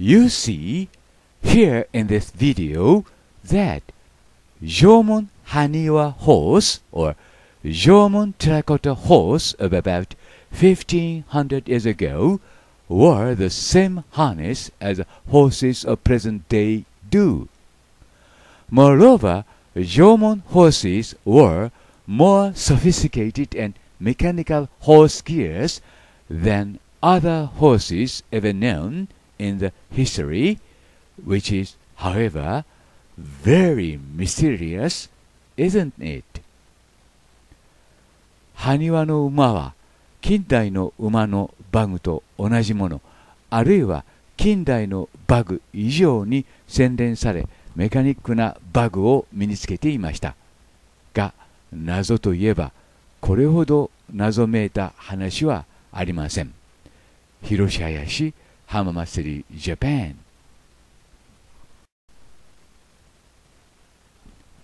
You see here in this video that Jomon Haniwa horse or Jomon terracotta horse of about 1500 years ago wore the same harness as horses of present day do. Moreover, Jomon horses wore more sophisticated and mechanical horse gears than other horses ever known in the history, which is, however, very mysterious, isn't it? 埴輪の馬は近代の馬のバグと同じものあるいは近代のバグ以上に洗練されメカニックなバグを身につけていましたが謎といえばこれほど謎めいた話はありません広瀬林浜祭りジャパン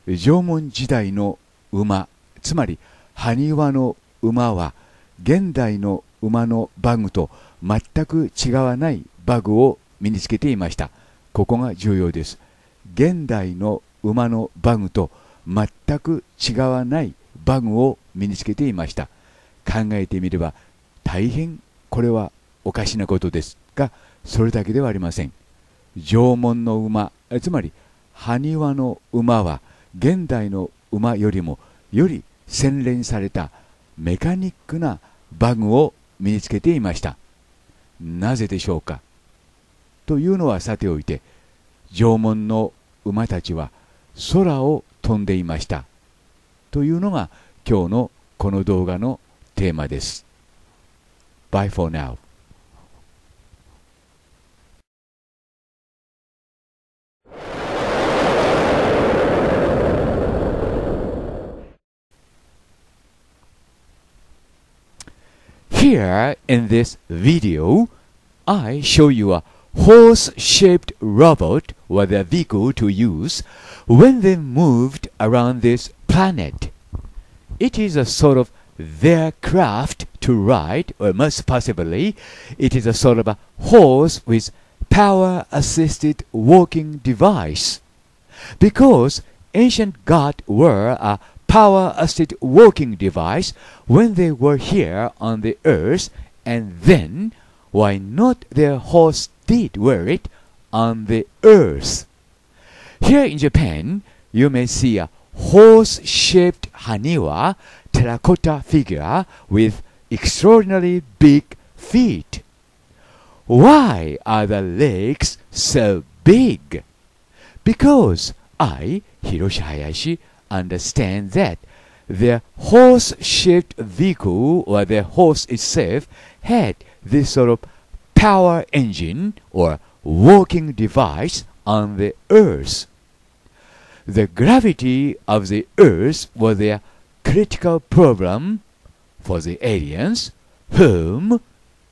縄文時代の馬つまり埴輪の馬は現代の馬のバグと全く違わないバグを身につけていましたここが重要です現代の馬のバグと全く違わないバグを身につけていました考えてみれば大変これはおかしなことですがそれだけではありません縄文の馬つまり埴輪の馬は現代の馬よりもより洗練されたメカニックなバグを身につけていましたなぜでしょうかというのはさておいて縄文の馬たちは空を飛んでいましたというのが今日のこの動画のテーマです。Bye for now. Here in this video, I show you a horse-shaped robot with a vehicle to use when they moved around this planet. It is a sort of their craft to ride, or most possibly, it is a sort of a horse with power-assisted walking device. Because ancient gods were a power assisted walking device when they were here on the earth, and then why not their horse did wear it on the earth? Here in Japan, you may see a horse shaped Haniwa terracotta figure with extraordinarily big feet. Why are the legs so big? Because I, Hiroshi Hayashi, understand that the horse-shaped vehicle or the horse itself had this sort of power engine or walking device on the earth. The gravity of the earth was their critical problem for the aliens, whom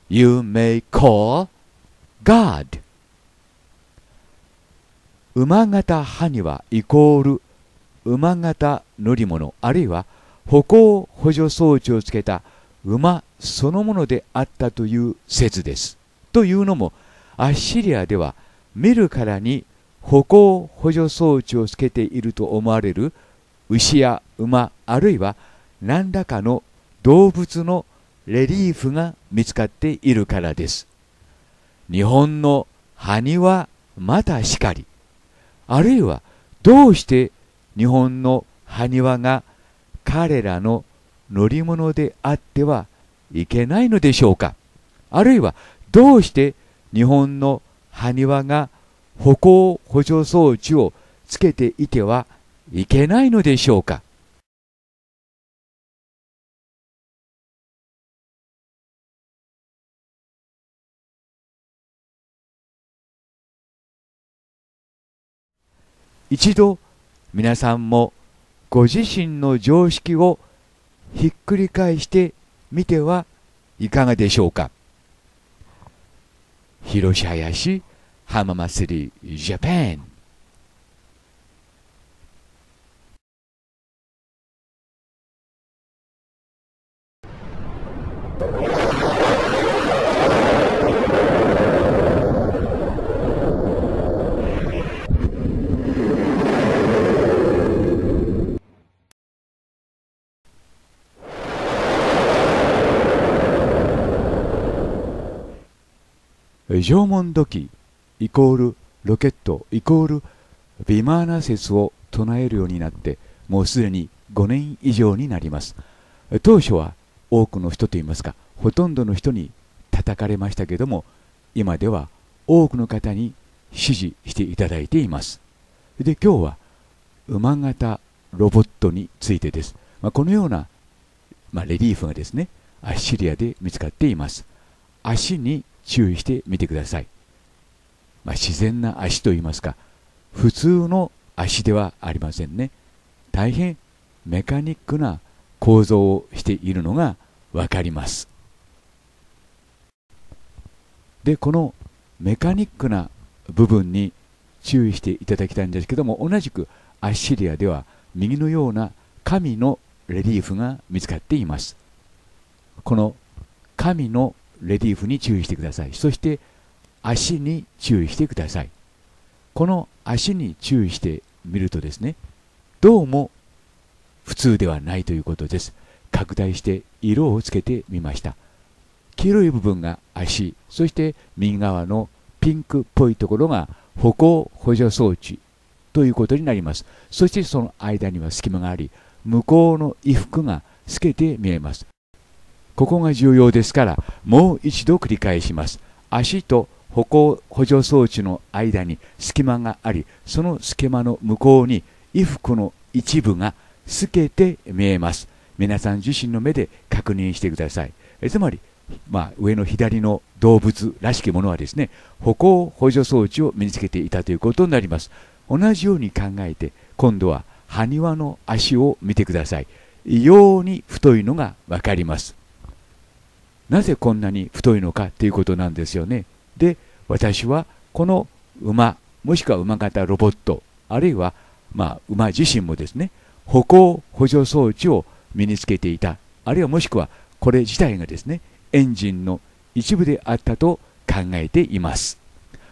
you may call God. 馬型埴輪イコール馬型乗り物あるいは歩行補助装置をつけた馬そのものであったという説です。というのもアッシリアでは見るからに歩行補助装置をつけていると思われる牛や馬あるいは何らかの動物のレリーフが見つかっているからです。日本の埴輪またしかりあるいはどうして日本の埴輪が彼らの乗り物であってはいけないのでしょうかあるいはどうして日本の埴輪が歩行補助装置をつけていてはいけないのでしょうか一度皆さんもご自身の常識をひっくり返してみてはいかがでしょうか広林浜祭りジャパン縄文土器イコールロケットイコールビマーナ説を唱えるようになってもうすでに5年以上になります当初は多くの人といいますかほとんどの人に叩かれましたけども今では多くの方に支持していただいていますで今日は馬型ロボットについてです、まあ、このような、まあ、レリーフがですねアッシリアで見つかっています足に注意してみてください、まあ、自然な足といいますか普通の足ではありませんね大変メカニックな構造をしているのが分かりますでこのメカニックな部分に注意していただきたいんですけども同じくアッシリアでは右のような神のレリーフが見つかっていますこの神のレリーフに注意してくださいそして足に注意してくださいこの足に注意してみるとですねどうも普通ではないということです拡大して色をつけてみました黄色い部分が足そして右側のピンクっぽいところが歩行補助装置ということになりますそしてその間には隙間があり向こうの衣服が透けて見えますここが重要ですからもう一度繰り返します足と歩行補助装置の間に隙間がありその隙間の向こうに衣服の一部が透けて見えます皆さん自身の目で確認してくださいえつまり、まあ、上の左の動物らしきものはですね歩行補助装置を身につけていたということになります同じように考えて今度は埴輪の足を見てください異様に太いのがわかりますなぜこんなに太いのかっていうことなんですよね。で私はこの馬もしくは馬型ロボットあるいはまあ、馬自身もですね歩行補助装置を身につけていたあるいはもしくはこれ自体がですねエンジンの一部であったと考えています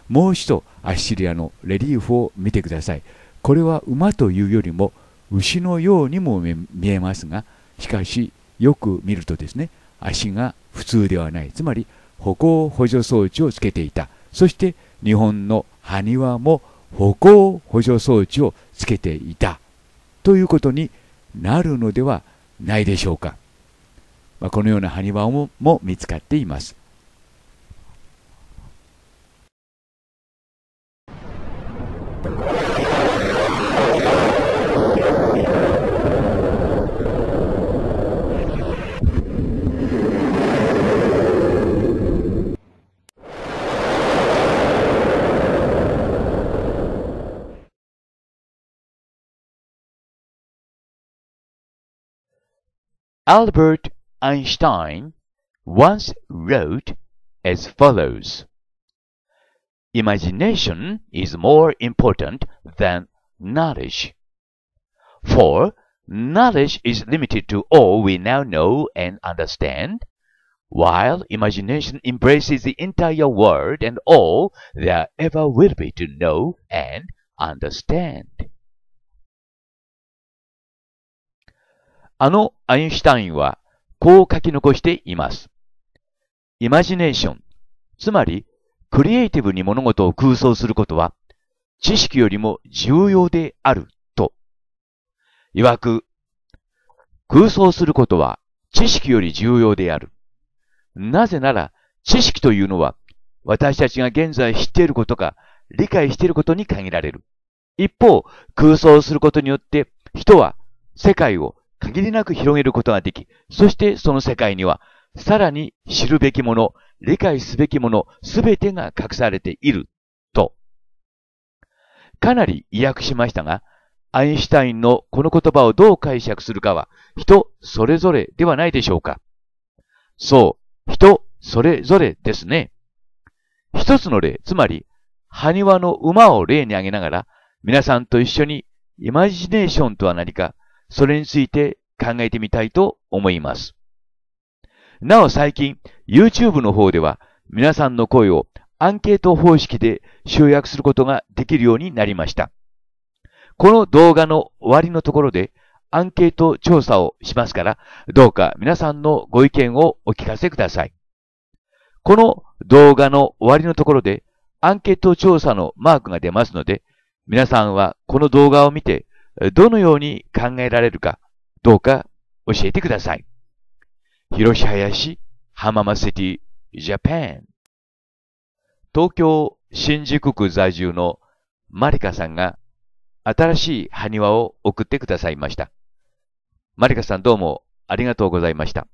もう一度アッシリアのレリーフを見てくださいこれは馬というよりも牛のようにも見えますがしかしよく見るとですね足が普通ではない。つまり歩行補助装置をつけていた。そして日本の埴輪も歩行補助装置をつけていた。ということになるのではないでしょうか。まあ、このような埴輪もも見つかっています。Albert Einstein once wrote as follows Imagination is more important than knowledge, for knowledge is limited to all we now know and understand, while imagination embraces the entire world and all there ever will be to know and understand. あのアインシュタインはこう書き残しています。イマジネーション、つまりクリエイティブに物事を空想することは知識よりも重要であると。いわく、空想することは知識より重要である。なぜなら知識というのは私たちが現在知っていることか理解していることに限られる。一方、空想することによって人は世界を限りなく広げることができ、そしてその世界には、さらに知るべきもの、理解すべきもの、すべてが隠されている、と。かなり意訳しましたが、アインシュタインのこの言葉をどう解釈するかは、人それぞれではないでしょうか。そう、人それぞれですね。一つの例、つまり、埴輪の馬を例に挙げながら、皆さんと一緒にイマジネーションとは何かそれについて考えてみたいと思います。なお最近、YouTube の方では皆さんの声をアンケート方式で集約することができるようになりました。この動画の終わりのところでアンケート調査をしますから、どうか皆さんのご意見をお聞かせください。この動画の終わりのところでアンケート調査のマークが出ますので、皆さんはこの動画を見てどのように考えられるかどうか教えてください。広し林浜松シティジャパン東京新宿区在住のマリカさんが新しい埴輪を送ってくださいました。マリカさんどうもありがとうございました。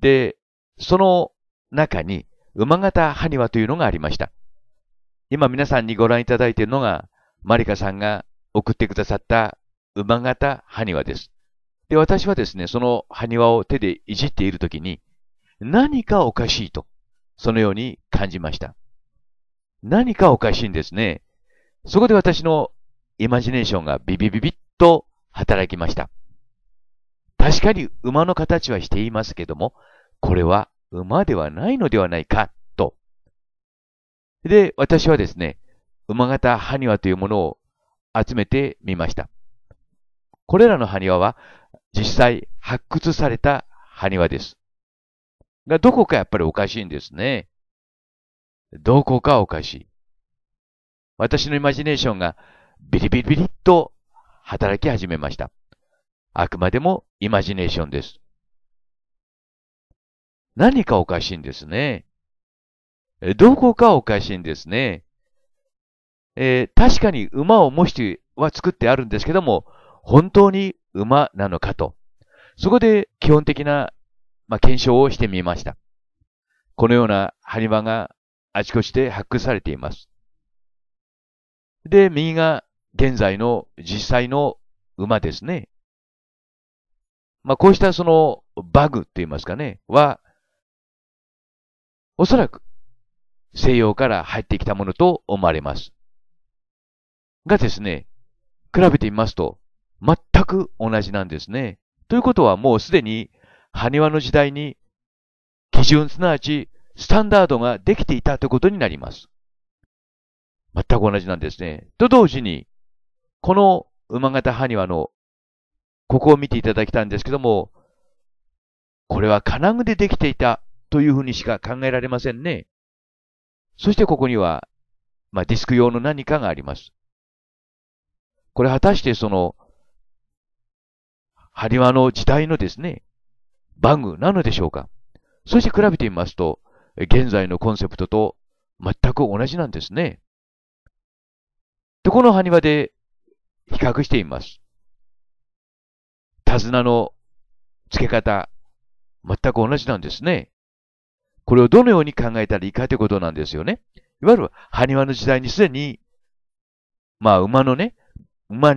で、その中に馬型埴輪というのがありました。今皆さんにご覧いただいているのがマリカさんが送ってくださった馬型埴輪です。で、私はですね、その埴輪を手でいじっているときに、何かおかしいと、そのように感じました。何かおかしいんですね。そこで私のイマジネーションがビビビビッと働きました。確かに馬の形はしていますけども、これは馬ではないのではないか、と。で、私はですね、馬型埴輪というものを集めてみました。これらの埴輪は実際発掘された埴輪です。が、どこかやっぱりおかしいんですね。どこかおかしい。私のイマジネーションがビリビリビリっと働き始めました。あくまでもイマジネーションです。何かおかしいんですね。どこかおかしいんですね。えー、確かに馬を模しては作ってあるんですけども、本当に馬なのかと。そこで基本的な、まあ、検証をしてみました。このような埴輪があちこちで発掘されています。で、右が現在の実際の馬ですね。まあ、こうしたそのバグと言いますかね、は、おそらく西洋から入ってきたものと思われます。がですね、比べてみますと、全く同じなんですね。ということはもうすでに、埴輪の時代に、基準すなわち、スタンダードができていたということになります。全く同じなんですね。と同時に、この馬型埴輪の、ここを見ていただきたいんですけども、これは金具でできていたというふうにしか考えられませんね。そしてここには、まあ、ディスク用の何かがあります。これ果たしてその、ハリワの時代のですね、バグなのでしょうかそして比べてみますと、現在のコンセプトと全く同じなんですね。で、この埴輪で比較してみます。手綱の付け方、全く同じなんですね。これをどのように考えたらいいかということなんですよね。いわゆる埴輪の時代にすでに、まあ馬のね、ま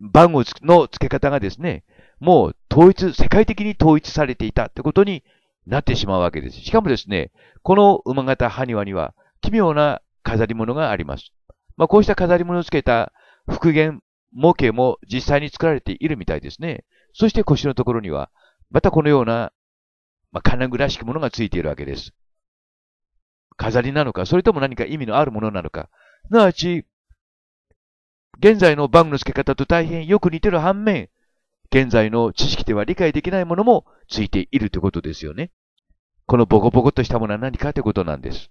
番号の付け方がですね、もう統一、世界的に統一されていたってことになってしまうわけです。しかもですね、この馬型埴輪には奇妙な飾り物があります。まあ、こうした飾り物を付けた復元模型も実際に作られているみたいですね。そして腰のところには、またこのような、まあ、金具らしきものがついているわけです。飾りなのか、それとも何か意味のあるものなのか、すなわち、現在のバグの付け方と大変よく似てる反面、現在の知識では理解できないものもついているということですよね。このボコボコとしたものは何かということなんです。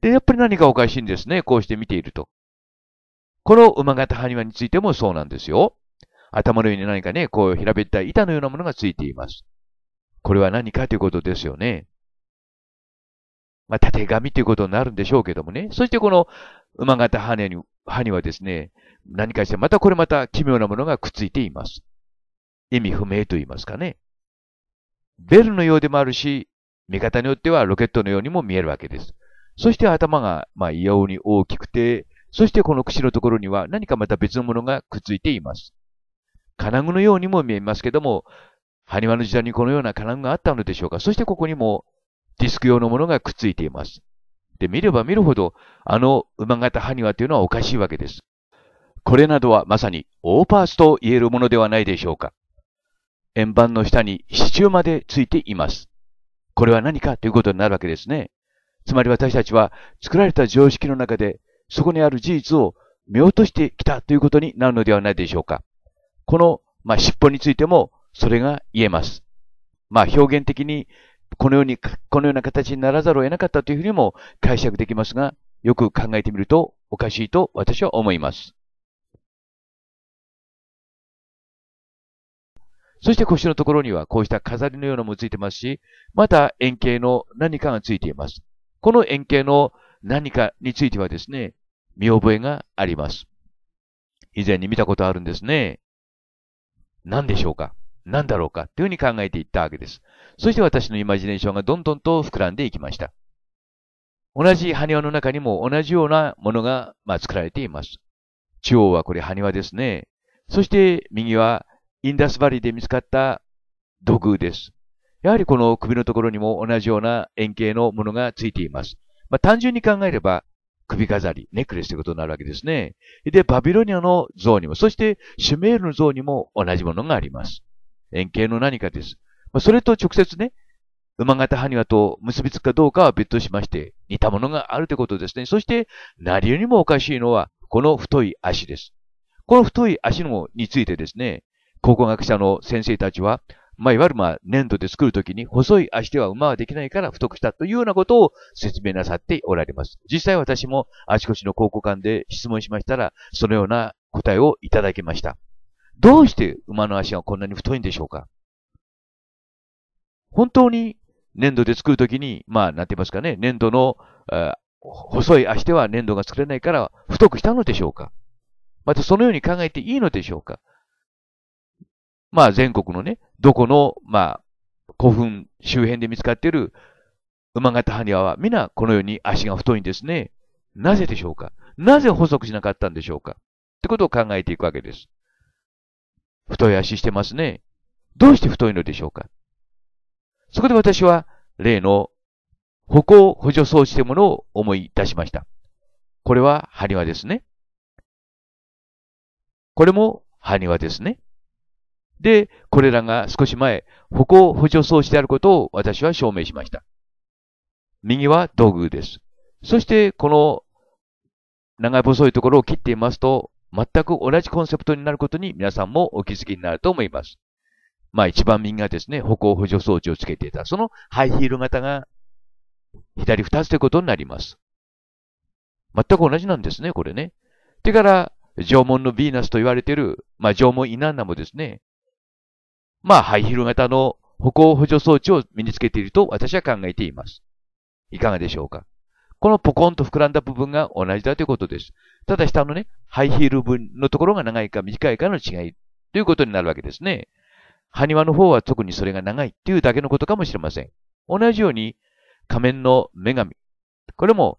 で、やっぱり何かおかしいんですね。こうして見ていると。この馬型埴輪についてもそうなんですよ。頭の上に何かね、こう平べったい板のようなものがついています。これは何かということですよね。まあ、縦紙ということになるんでしょうけどもね。そしてこの馬型羽。に歯にはですね、何かしてまたこれまた奇妙なものがくっついています。意味不明と言いますかね。ベルのようでもあるし、見方によってはロケットのようにも見えるわけです。そして頭が、まあ、異様に大きくて、そしてこの口のところには何かまた別のものがくっついています。金具のようにも見えますけども、埴輪の時代にこのような金具があったのでしょうか。そしてここにもディスク用のものがくっついています。って見れば見るほど、あの馬型埴輪というのはおかしいわけです。これなどはまさにオーパースと言えるものではないでしょうか。円盤の下に支柱までついています。これは何かということになるわけですね。つまり私たちは作られた常識の中で、そこにある事実を見落としてきたということになるのではないでしょうか。この、まあ、尻尾についてもそれが言えます。まあ、表現的にこのように、このような形にならざるを得なかったというふうにも解釈できますが、よく考えてみるとおかしいと私は思います。そして腰のところにはこうした飾りのようなもついてますし、また円形の何かがついています。この円形の何かについてはですね、見覚えがあります。以前に見たことあるんですね。何でしょうか何だろうかというふうに考えていったわけです。そして私のイマジネーションがどんどんと膨らんでいきました。同じ埴輪の中にも同じようなものが、まあ、作られています。中央はこれ埴輪ですね。そして右はインダスバリーで見つかった土偶です。やはりこの首のところにも同じような円形のものがついています。まあ、単純に考えれば首飾り、ネックレスということになるわけですね。で、バビロニアの像にも、そしてシュメールの像にも同じものがあります。円形の何かです。まあ、それと直接ね、馬型埴輪と結びつくかどうかは別途しまして、似たものがあるということですね。そして、何よりもおかしいのは、この太い足です。この太い足のについてですね、考古学者の先生たちは、まあ、いわゆるまあ、粘土で作るときに、細い足では馬はできないから太くしたというようなことを説明なさっておられます。実際私もあちこちの考古館で質問しましたら、そのような答えをいただきました。どうして馬の足がこんなに太いんでしょうか本当に粘土で作るときに、まあ、なんて言いますかね、粘土の、えー、細い足では粘土が作れないから太くしたのでしょうかまたそのように考えていいのでしょうかまあ、全国のね、どこの、まあ、古墳周辺で見つかっている馬型埴輪は皆このように足が太いんですね。なぜでしょうかなぜ細くしなかったんでしょうかってことを考えていくわけです。太い足してますね。どうして太いのでしょうかそこで私は、例の歩行補助装置というものを思い出しました。これは埴輪ですね。これも埴輪ですね。で、これらが少し前、歩行補助装置であることを私は証明しました。右は道具です。そして、この長い細いところを切っていますと、全く同じコンセプトになることに皆さんもお気づきになると思います。まあ一番右がですね、歩行補助装置をつけていた。そのハイヒール型が左二つということになります。全く同じなんですね、これね。てから、縄文のヴィーナスと言われている、まあ縄文イナンナもですね、まあハイヒール型の歩行補助装置を身につけていると私は考えています。いかがでしょうかこのポコンと膨らんだ部分が同じだということです。ただ下のね、ハイヒール分のところが長いか短いかの違いということになるわけですね。埴輪の方は特にそれが長いっていうだけのことかもしれません。同じように、仮面の女神。これも、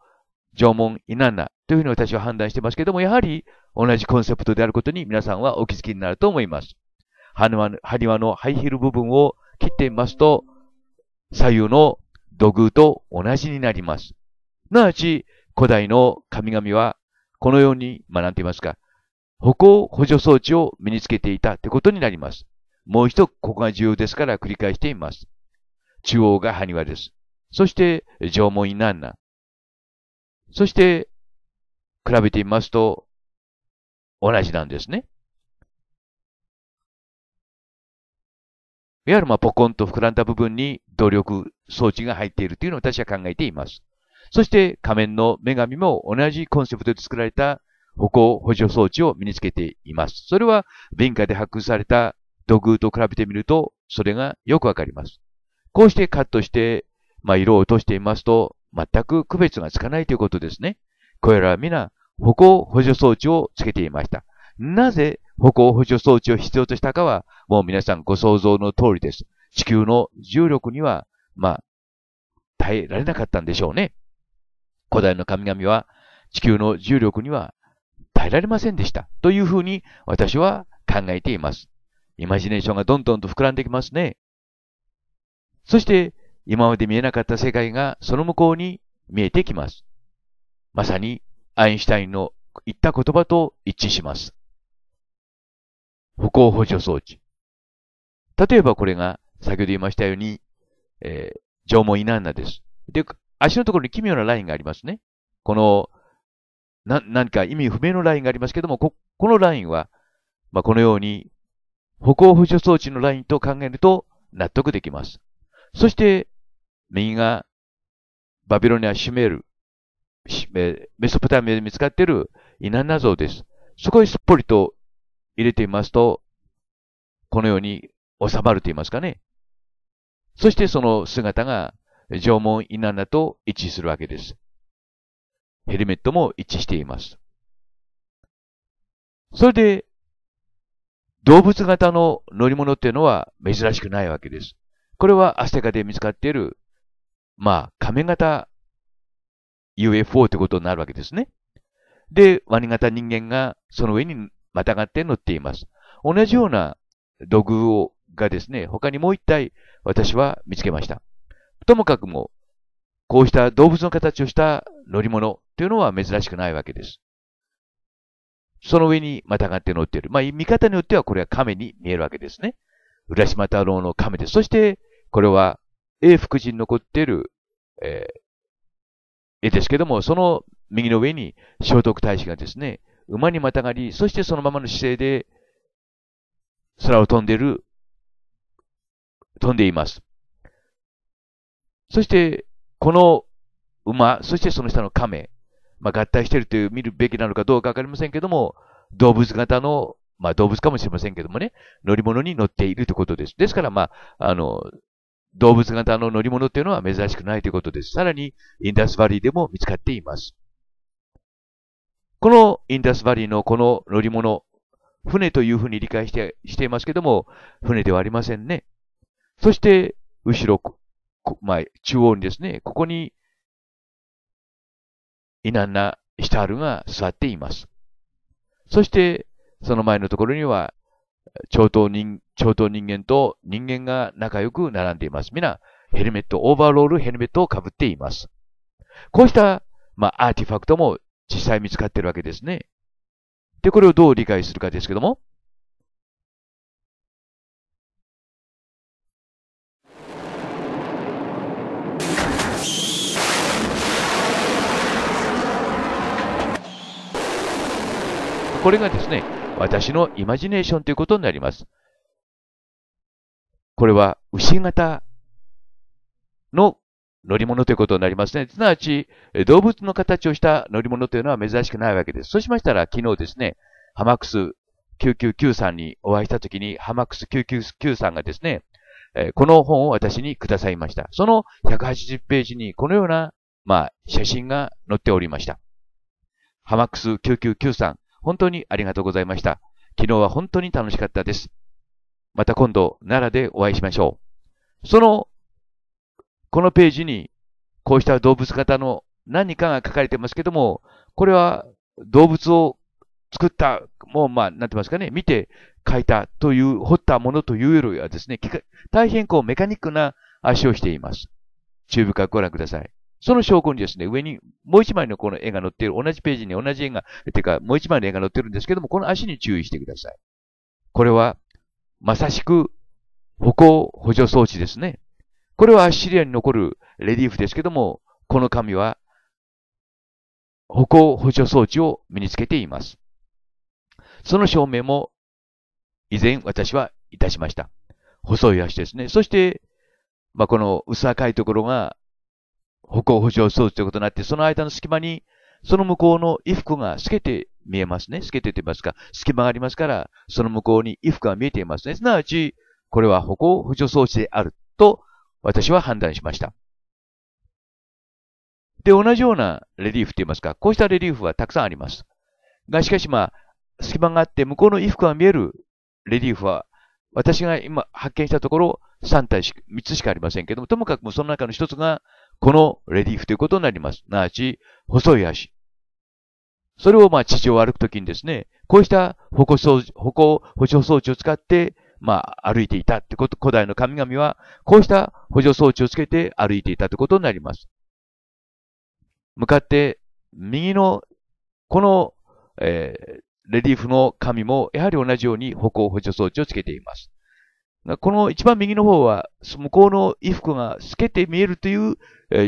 縄文イナナというふうに私は判断してますけども、やはり同じコンセプトであることに皆さんはお気づきになると思います。埴輪のハイヒール部分を切ってみますと、左右の土偶と同じになります。すなわち、古代の神々は、このように、まあ、なんて言いますか、歩行補助装置を身につけていたということになります。もう一度、ここが重要ですから繰り返しています。中央が埴輪です。そして、縄文イナンナ。そして、比べてみますと、同じなんですね。いわゆるまポコンと膨らんだ部分に動力装置が入っているというのを私は考えています。そして仮面の女神も同じコンセプトで作られた歩行補助装置を身につけています。それは文化で発掘された土偶と比べてみると、それがよくわかります。こうしてカットして、まあ、色を落としていますと、全く区別がつかないということですね。これらは皆、歩行補助装置をつけていました。なぜ歩行補助装置を必要としたかは、もう皆さんご想像の通りです。地球の重力には、まあ、耐えられなかったんでしょうね。古代の神々は地球の重力には耐えられませんでした。というふうに私は考えています。イマジネーションがどんどんと膨らんできますね。そして今まで見えなかった世界がその向こうに見えてきます。まさにアインシュタインの言った言葉と一致します。歩行補助装置。例えばこれが先ほど言いましたように、えー、縄文イナンナです。で、足のところに奇妙なラインがありますね。この、な、何か意味不明のラインがありますけども、こ、このラインは、まあ、このように、歩行補助装置のラインと考えると納得できます。そして、右が、バビロニア・シュメール、メソポタミアで見つかっているイナンナ像です。そこへすっぽりと入れてみますと、このように収まると言いますかね。そしてその姿が縄文稲ナと一致するわけです。ヘルメットも一致しています。それで、動物型の乗り物っていうのは珍しくないわけです。これはアステカで見つかっている、まあ、亀型 UFO ってことになるわけですね。で、ワニ型人間がその上にまたがって乗っています。同じような土偶をがですね、他にもう一体私は見つけました。ともかくも、こうした動物の形をした乗り物というのは珍しくないわけです。その上にまたがって乗っている。まあ、見方によってはこれは亀に見えるわけですね。浦島太郎の亀です。そして、これは永福寺に残っている、えー、絵ですけども、その右の上に聖徳太子がですね、馬にまたがり、そしてそのままの姿勢で空を飛んでいる、飛んでいます。そして、この馬、そしてその下の亀、まあ、合体しているという見るべきなのかどうかわかりませんけども、動物型の、まあ、動物かもしれませんけどもね、乗り物に乗っているということです。ですから、まあ、あの、動物型の乗り物っていうのは珍しくないということです。さらに、インダスバリーでも見つかっています。このインダスバリーのこの乗り物、船というふうに理解して、していますけども、船ではありませんね。そして、後ろ、まあ、中央にですね、ここに、イナンナ・シタールが座っています。そして、その前のところには、超党人、超党人間と人間が仲良く並んでいます。皆、ヘルメット、オーバーロールヘルメットを被っています。こうした、まあ、アーティファクトも実際見つかっているわけですね。で、これをどう理解するかですけども、これがですね、私のイマジネーションということになります。これは牛型の乗り物ということになりますね。すなわち、動物の形をした乗り物というのは珍しくないわけです。そうしましたら、昨日ですね、ハマックス999さんにお会いしたときに、ハマックス999さんがですね、この本を私にくださいました。その180ページにこのような、まあ、写真が載っておりました。ハマックス999さん、本当にありがとうございました。昨日は本当に楽しかったです。また今度、奈良でお会いしましょう。その、このページに、こうした動物型の何かが書かれてますけども、これは動物を作った、もうまあ、なんてますかね、見て書いたという、掘ったものというよりはですね、大変こうメカニックな足をしています。注意深くご覧ください。その証拠にですね、上にもう一枚のこの絵が載っている、同じページに同じ絵が、てか、もう一枚の絵が載ってるんですけども、この足に注意してください。これは、まさしく、歩行補助装置ですね。これはアッシリアに残るレリーフですけども、この紙は、歩行補助装置を身につけています。その証明も、以前私はいたしました。細い足ですね。そして、まあ、この薄赤いところが歩行補助装置ということになって、その間の隙間に、その向こうの衣服が透けて見えますね。透けてと言いますか、隙間がありますから、その向こうに衣服が見えていますね。すなわち、これは歩行補助装置であると、私は判断しました。で、同じようなレリーフと言いますか、こうしたレリーフはたくさんあります。が、しかしまあ、隙間があって向こうの衣服が見えるレリーフは、私が今発見したところ、3体3つしかありませんけども、ともかくもその中の1つが、このレリーフということになります。なわち、細い足。それをまあ地上を歩くときにですね、こうした歩行装置、歩行補助装置を使って、まあ歩いていたってこと、古代の神々は、こうした補助装置をつけて歩いていたということになります。向かって、右の、この、えー、レリーフの神も、やはり同じように歩行補助装置をつけています。この一番右の方は、向こうの衣服が透けて見えるという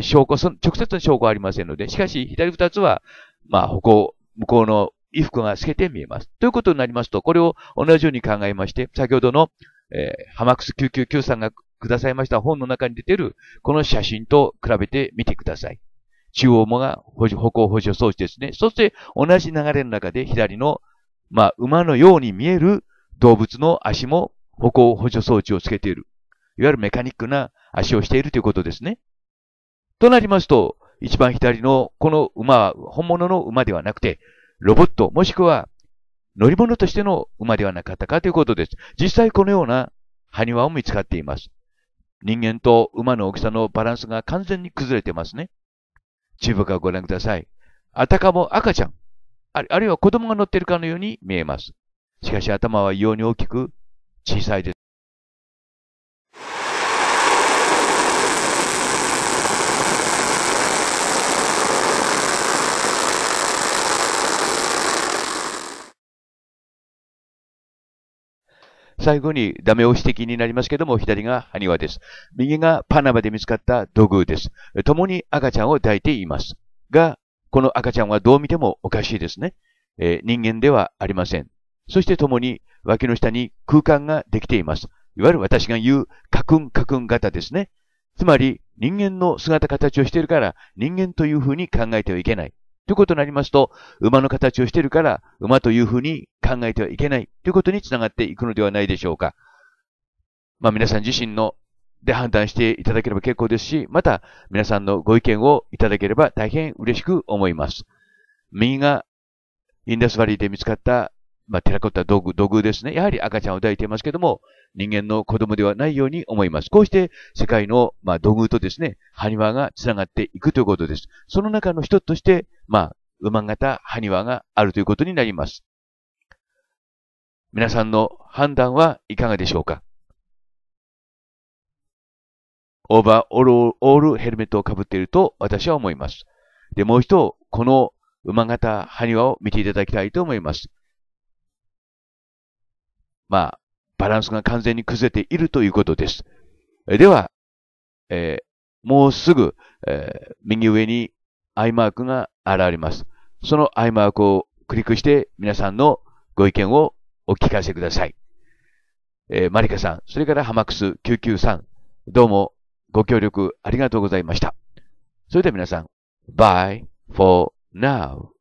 証拠、直接の証拠はありませんので、しかし左二つは、まあ、歩行、向こうの衣服が透けて見えます。ということになりますと、これを同じように考えまして、先ほどの、えー、ハマックス999さんがくださいました本の中に出ている、この写真と比べてみてください。中央もが歩行補助装置ですね。そして同じ流れの中で左の、まあ、馬のように見える動物の足も歩行補助装置をつけている。いわゆるメカニックな足をしているということですね。となりますと、一番左のこの馬は本物の馬ではなくて、ロボット、もしくは乗り物としての馬ではなかったかということです。実際このような埴輪も見つかっています。人間と馬の大きさのバランスが完全に崩れてますね。チーブからご覧ください。あたかも赤ちゃん、あるいは子供が乗っているかのように見えます。しかし頭は異様に大きく、小さいです。最後にダメ押し的になりますけども、左が埴輪です。右がパナマで見つかった土偶です。共に赤ちゃんを抱いています。が、この赤ちゃんはどう見てもおかしいですね。えー、人間ではありません。そして共に脇の下に空間ができています。いわゆる私が言う、カクンカクン型ですね。つまり、人間の姿形をしているから、人間というふうに考えてはいけない。ということになりますと、馬の形をしているから、馬というふうに考えてはいけない。ということにつながっていくのではないでしょうか。まあ皆さん自身ので判断していただければ結構ですし、また皆さんのご意見をいただければ大変嬉しく思います。右がインダスバリーで見つかったまあ、テラコッタ土偶、土偶ですね。やはり赤ちゃんを抱いていますけども、人間の子供ではないように思います。こうして、世界の、まあ、土偶とですね、埴輪が繋がっていくということです。その中の一つとして、まあ、馬型埴輪があるということになります。皆さんの判断はいかがでしょうかオーバーオールヘルメットをかぶっていると私は思います。で、もう一度、この馬型埴輪を見ていただきたいと思います。まあ、バランスが完全に崩れているということです。では、えー、もうすぐ、えー、右上にアイマークが現れます。そのアイマークをクリックして皆さんのご意見をお聞かせください。えー、マリカさん、それからハマクス9 9ん、どうもご協力ありがとうございました。それでは皆さん、Bye for now.